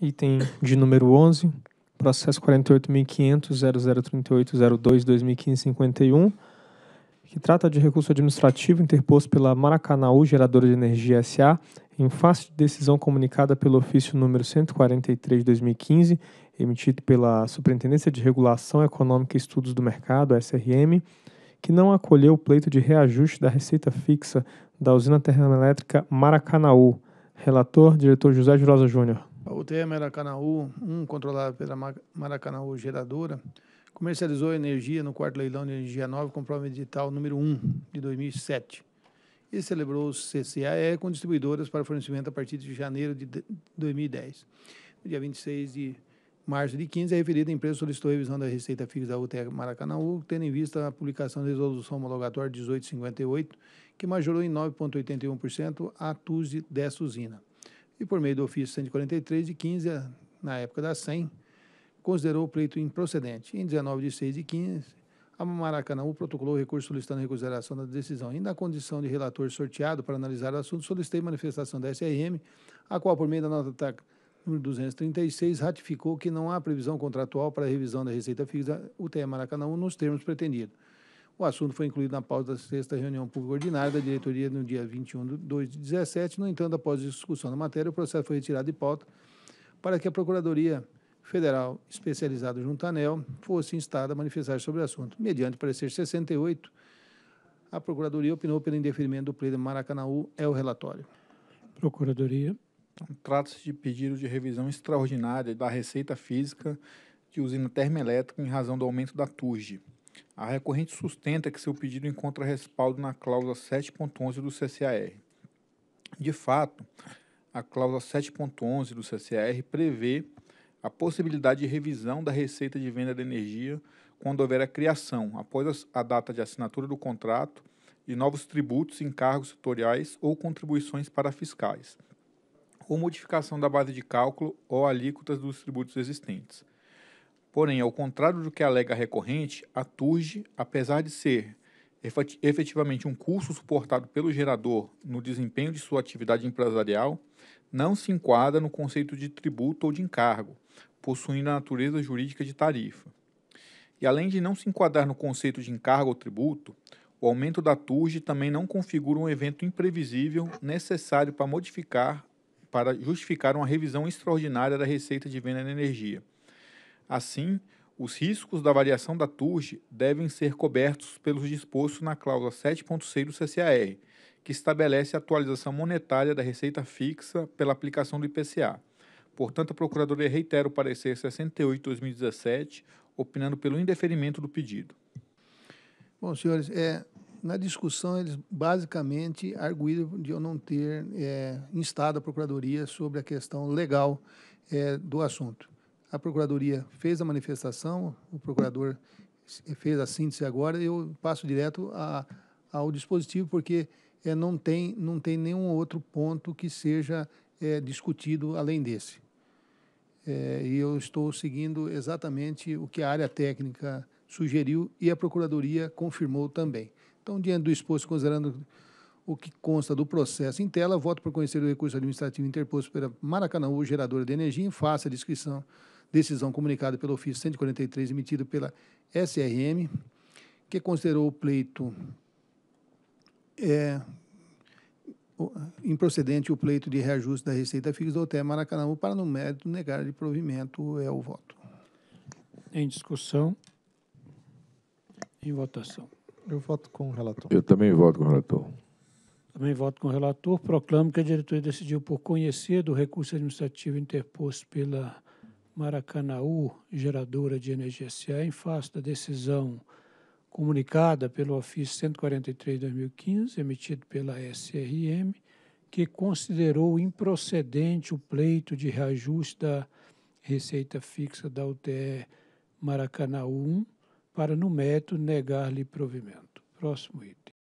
item de número 11, processo 48.500.0038.02.2015.51, que trata de recurso administrativo interposto pela Maracanaú Geradora de Energia S.A. em face de decisão comunicada pelo ofício número 143 2015, emitido pela Superintendência de Regulação Econômica e Estudos do Mercado, SRM, que não acolheu o pleito de reajuste da receita fixa da usina termoelétrica Maracanaú. Relator, diretor José Rosa Júnior. A UTE Maracanaú, um controlado pela Maracanaú Geradora, comercializou energia no quarto leilão de energia nova, com prova edital número 1 de 2007 e celebrou o CCAE com distribuidoras para fornecimento a partir de janeiro de 2010. No dia 26 de março de 15, a referida empresa solicitou a revisão da receita fixa da UTE Maracanaú, tendo em vista a publicação da resolução homologatória 1858, que majorou em 9,81% a TUSE dessa usina e, por meio do ofício 143, de 15, na época da 100, considerou o pleito improcedente. Em 19 de 6 de 15, a Maracanã protocolou o recurso solicitando reconsideração da decisão. E na condição de relator sorteado para analisar o assunto, solicitei manifestação da SRM, a qual, por meio da nota TAC número 236, ratificou que não há previsão contratual para a revisão da Receita Fixa UTE Maracanã nos termos pretendidos. O assunto foi incluído na pauta da sexta reunião pública ordinária da diretoria no dia 21 de 2 de 17. No entanto, após discussão da matéria, o processo foi retirado de pauta para que a Procuradoria Federal Especializada junto à ANEL fosse instada a manifestar sobre o assunto. Mediante parecer 68, a Procuradoria opinou pelo indeferimento do pleno Maracanãú É o relatório. Procuradoria. Trata-se de pedido de revisão extraordinária da Receita Física de usina termoelétrica em razão do aumento da TURG. A recorrente sustenta que seu pedido encontra respaldo na cláusula 7.11 do CCAR. De fato, a cláusula 7.11 do CCAR prevê a possibilidade de revisão da receita de venda de energia quando houver a criação, após a data de assinatura do contrato, de novos tributos, encargos setoriais ou contribuições para fiscais, ou modificação da base de cálculo ou alíquotas dos tributos existentes. Porém, ao contrário do que alega a recorrente, a TURGE, apesar de ser efetivamente um custo suportado pelo gerador no desempenho de sua atividade empresarial, não se enquadra no conceito de tributo ou de encargo, possuindo a natureza jurídica de tarifa. E além de não se enquadrar no conceito de encargo ou tributo, o aumento da TURGE também não configura um evento imprevisível necessário para modificar, para justificar uma revisão extraordinária da receita de venda de energia Assim, os riscos da variação da TURG devem ser cobertos pelos dispostos na cláusula 7.6 do CCAR, que estabelece a atualização monetária da receita fixa pela aplicação do IPCA. Portanto, a Procuradoria reitera o parecer 68-2017, opinando pelo indeferimento do pedido. Bom, senhores, é, na discussão eles basicamente arguíram de eu não ter é, instado a Procuradoria sobre a questão legal é, do assunto a Procuradoria fez a manifestação, o procurador fez a síntese agora, eu passo direto a, ao dispositivo, porque é, não, tem, não tem nenhum outro ponto que seja é, discutido além desse. É, e eu estou seguindo exatamente o que a área técnica sugeriu e a Procuradoria confirmou também. Então, diante do exposto, considerando o que consta do processo em tela, voto por conhecer o recurso administrativo interposto pela o geradora de energia, em face à descrição decisão comunicada pelo ofício 143 emitido pela SRM, que considerou o pleito é, improcedente o pleito de reajuste da receita fixa do hotel Maracanã para no mérito negar de provimento é o voto. Em discussão, em votação. Eu voto com o relator. Eu também voto com o relator. Também voto com o relator. Proclamo que a diretoria decidiu por conhecer do recurso administrativo interposto pela Maracanaú, geradora de energia, NGSA, em face da decisão comunicada pelo ofício 143/2015 emitido pela SRM, que considerou improcedente o pleito de reajuste da receita fixa da UTE Maracanaú 1 para no mérito negar-lhe provimento. Próximo item.